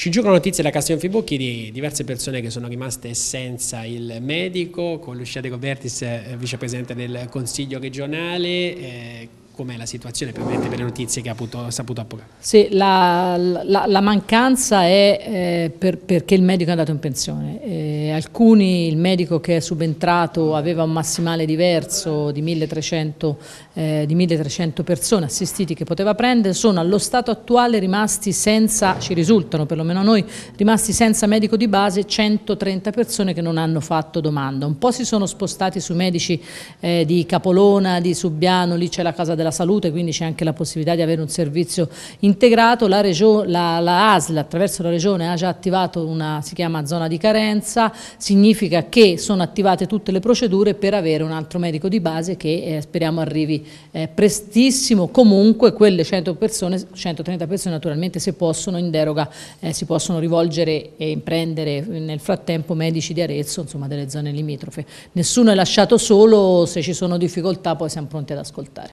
Ci giù la notizia da Castelfonfibocchi di diverse persone che sono rimaste senza il medico, con Lucia De Gobertis, eh, vicepresidente del Consiglio regionale, eh, com'è la situazione per le notizie che ha potuto, saputo appoggiare? Sì, la, la, la, mancanza è eh, per, perché il medico è andato in pensione. Eh, alcuni, il medico che è subentrato aveva un massimale diverso di 1300, eh, di 1300 persone assistiti che poteva prendere, sono allo stato attuale rimasti senza, ci risultano perlomeno noi, rimasti senza medico di base 130 persone che non hanno fatto domanda. Un po' si sono spostati su medici eh, di Capolona, di Subbiano, lì c'è la casa della della salute, quindi c'è anche la possibilità di avere un servizio integrato. La, la, la ASL attraverso la Regione ha già attivato una, si chiama zona di carenza, significa che sono attivate tutte le procedure per avere un altro medico di base che eh, speriamo arrivi eh, prestissimo, comunque quelle 100 persone, 130 persone naturalmente se possono in deroga eh, si possono rivolgere e prendere nel frattempo medici di Arezzo, insomma delle zone limitrofe. Nessuno è lasciato solo, se ci sono difficoltà poi siamo pronti ad ascoltare.